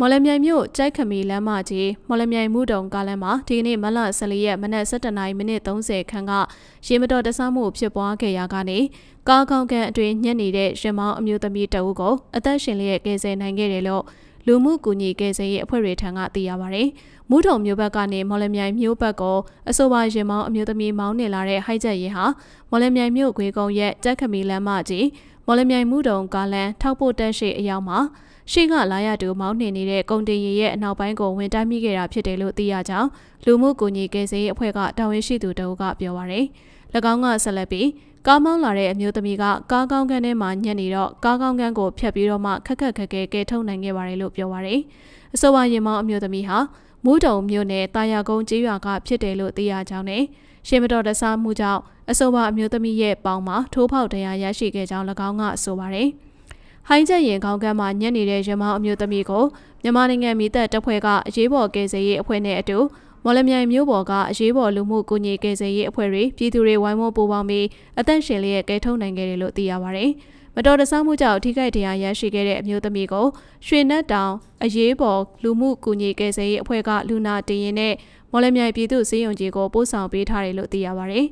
မော်လမြိုင်မြို့ကြိုက်ခမီလမ်းမကြီးမော်လမြိုင်မှုတုံကားလမ်းမှာဒီနေ့မလ14ရက်မနက်7:30မိနစ်30ခန်းကရေမတော်တဆမှုဖြစ်ပွားခဲ့ရာကနေကားကောင်းကန်အတွင်းညက်နေတဲ့ရင်မောင်းအမျိုးသမီးတအုပ်ကိုအသက်ရှင်လျက်ကယ်ဆယ်နိုင်ခဲ့တယ်လို့လူမှုကူညီကယ်ဆယ်ရေးအဖွဲ့တွေထံကသိရပါဗျ။မူးထုံမြို့ဘက်ကနေမော်လမြိုင်မြို့ဘက်ကိုအဆိုပါရင်မောင်းအမျိုးသမီးမောင်းနေလာတဲ့ဟိုက်ချက်ရင်ဟာမော်လမြိုင်မြို့ခွေကုန်းရဲ့တက်ခမီလမ်းမကြီးမော်လမြိုင်မှုတုံကားလန်ထောက်ပို့တက်ရှိအရောက်မှာရှေ့ကလာရသူမောင်းနေနေတဲ့ကုန်တင်ရည်ရဲ့အနောက်ပိုင်းကိုဝင်တိုက်မိခဲ့တာဖြစ်တယ်လို့သိရကြောင်းလူမှုကူညီကယ်ဆယ်ရေးအဖွဲ့ကတာဝန်ရှိသူတအုပ်ကပြောပါရယ်၎င်းကဆက်လက်ပြီးကားမောင်းလာတဲ့အမျိုးသမီးကကားကောင်းကန်းထဲမှာညက်နေတော့ကားကောင်းကန်းကိုဖျက်ပြီးတော့မှခက်ခက်ခက်ခဲကဲထုတ်နိုင်ခဲ့ပါတယ်လို့ပြောပါတယ်။အဆိုပါရင်မောင်းအမျိုးသမီးဟာမူးတုံမြို့နယ်တာယာကုန်းကျေးရွာက ဖြစ်တယ်လို့သိရကြောင်းနဲ့ရှင်မတော်တဆမှုကြောင့်အဆိုပါအမျိုးသမီးရဲ့ပေါင်းမှာထိုးဖောက်တရားရရှိခဲ့ကြောင်း၎င်းကဆိုပါတယ်။ဟိုင်းချက်ရင်ခေါင်းကမ်းမှာညက်နေတဲ့ရမောင်အမျိုးသမီးကိုမြန်မာနိုင်ငံမိသက်တပ်ဖွဲ့ကအရေးပေါ်ကယ်ဆယ်ရေးအဖွဲ့နဲ့အတူမော်လမြိုင်မြို့ပေါ်ကအရေးပေါ်လူမှုကူညီကယ်ဆယ်ရေးအဖွဲ့တွေပြည်သူတွေဝိုင်းဝန်းပူးပေါင်းပြီးအသက်ရှင်လျက်ကယ်ထုတ်နိုင်ခဲ့တယ်လို့သိရပါဗျ။မတော်တဆမှုကြောင့်ထိခိုက်ဒဏ်ရာရရှိခဲ့တဲ့အမျိုးသမီးကိုရွှေနတ်တောင်အရေးပေါ်လူမှုကူညီကယ်ဆယ်ရေးအဖွဲ့ကလူနာတင်ရင်နဲ့မော်လမြိုင်ပြည်သူ့စေယုံကြီးကိုပို့ဆောင်ပေးထားတယ်လို့သိရပါဗျ။